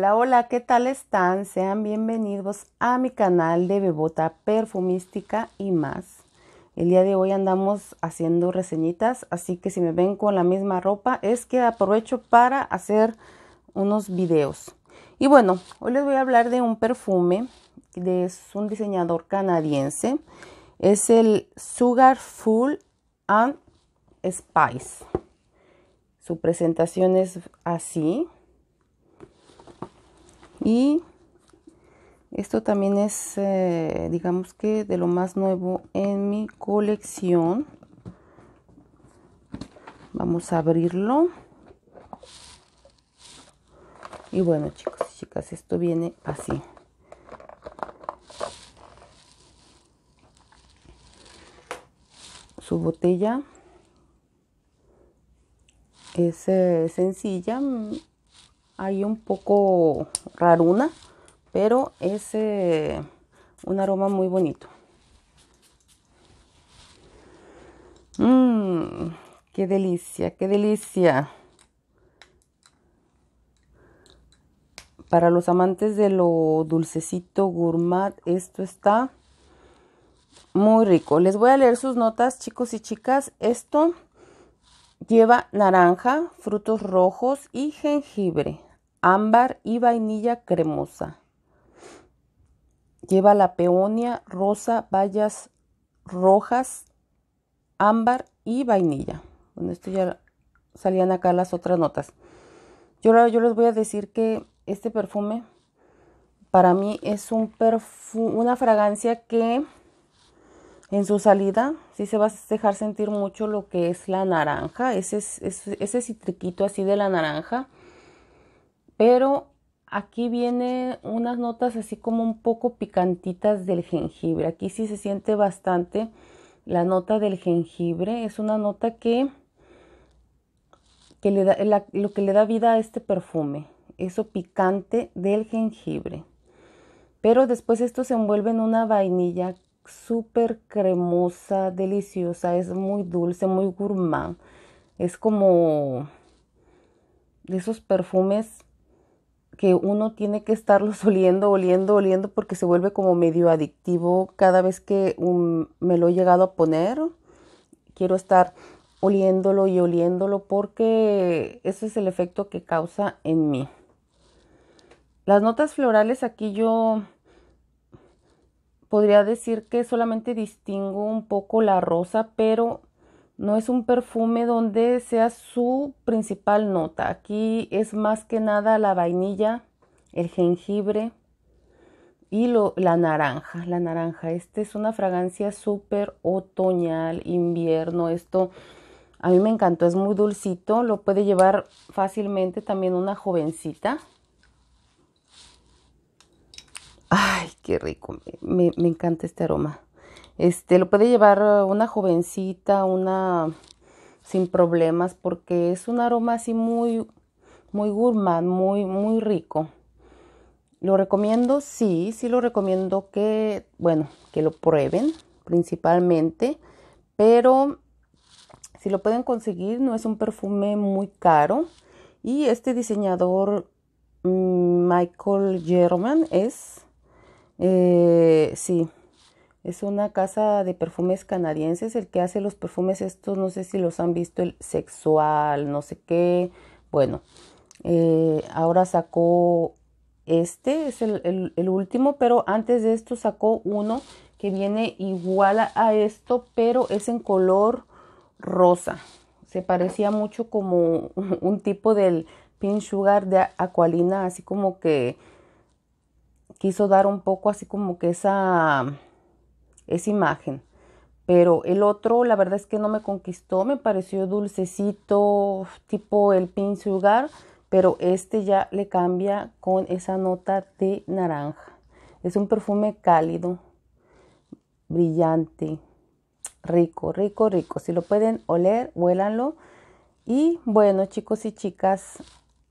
Hola, hola, ¿qué tal están? Sean bienvenidos a mi canal de Bebota Perfumística y más. El día de hoy andamos haciendo reseñitas, así que si me ven con la misma ropa es que aprovecho para hacer unos videos. Y bueno, hoy les voy a hablar de un perfume de es un diseñador canadiense. Es el Sugar Full and Spice. Su presentación es así, y esto también es, eh, digamos que, de lo más nuevo en mi colección. Vamos a abrirlo. Y bueno, chicos y chicas, esto viene así. Su botella es eh, sencilla, mm, hay un poco raruna, pero es eh, un aroma muy bonito. Mmm, qué delicia, qué delicia. Para los amantes de lo dulcecito gourmet, esto está muy rico. Les voy a leer sus notas, chicos y chicas. Esto lleva naranja, frutos rojos y jengibre ámbar y vainilla cremosa. Lleva la peonia, rosa, bayas rojas, ámbar y vainilla. Bueno, esto ya salían acá las otras notas. Yo, yo les voy a decir que este perfume para mí es un una fragancia que en su salida sí se va a dejar sentir mucho lo que es la naranja, ese, ese citriquito así de la naranja pero aquí vienen unas notas así como un poco picantitas del jengibre. Aquí sí se siente bastante la nota del jengibre. Es una nota que, le da, lo que le da vida a este perfume. Eso picante del jengibre. Pero después esto se envuelve en una vainilla súper cremosa, deliciosa. Es muy dulce, muy gourmand. Es como de esos perfumes que uno tiene que estarlos oliendo, oliendo, oliendo porque se vuelve como medio adictivo cada vez que um, me lo he llegado a poner. Quiero estar oliéndolo y oliéndolo porque ese es el efecto que causa en mí. Las notas florales aquí yo podría decir que solamente distingo un poco la rosa, pero no es un perfume donde sea su principal nota. Aquí es más que nada la vainilla, el jengibre y la naranja. La naranja, Este es una fragancia súper otoñal, invierno. Esto a mí me encantó, es muy dulcito. Lo puede llevar fácilmente también una jovencita. Ay, qué rico. me encanta este aroma. Este, lo puede llevar eh, una jovencita, una sin problemas, porque es un aroma así muy, muy gourmand, muy, muy rico. Lo recomiendo, sí, sí lo recomiendo que, bueno, que lo prueben principalmente, pero si lo pueden conseguir, no es un perfume muy caro. Y este diseñador mm, Michael German es, eh, sí, es una casa de perfumes canadienses, el que hace los perfumes estos, no sé si los han visto, el sexual, no sé qué. Bueno, eh, ahora sacó este, es el, último, pero antes de esto sacó uno que viene igual a, esto, pero es en color rosa. Se parecía mucho como un tipo del Pink Sugar de Aqualina, así como que quiso dar un poco así como que esa esa imagen. Pero el otro, la verdad es que no me conquistó, me pareció dulcecito, tipo el pin sugar, pero este ya le cambia con esa nota de naranja. Es un perfume cálido, brillante, rico, rico, rico. Si lo pueden oler, huélanlo. Y bueno, chicos y chicas,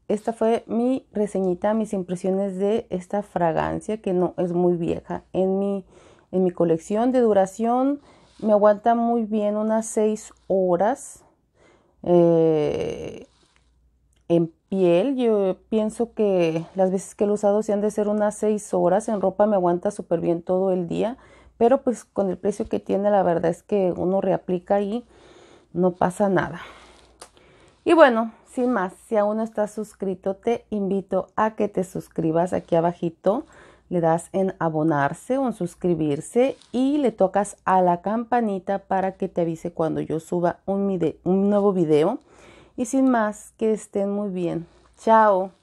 esta fue mi reseñita, mis impresiones de esta fragancia que no es muy vieja en mi en mi colección de duración me aguanta muy bien unas 6 horas eh, en piel yo pienso que las veces que lo he usado se han de ser unas 6 horas en ropa me aguanta súper bien todo el día pero pues con el precio que tiene la verdad es que uno reaplica y no pasa nada y bueno sin más si aún no estás suscrito te invito a que te suscribas aquí abajito le das en abonarse o en suscribirse y le tocas a la campanita para que te avise cuando yo suba un, un nuevo video. Y sin más, que estén muy bien. Chao.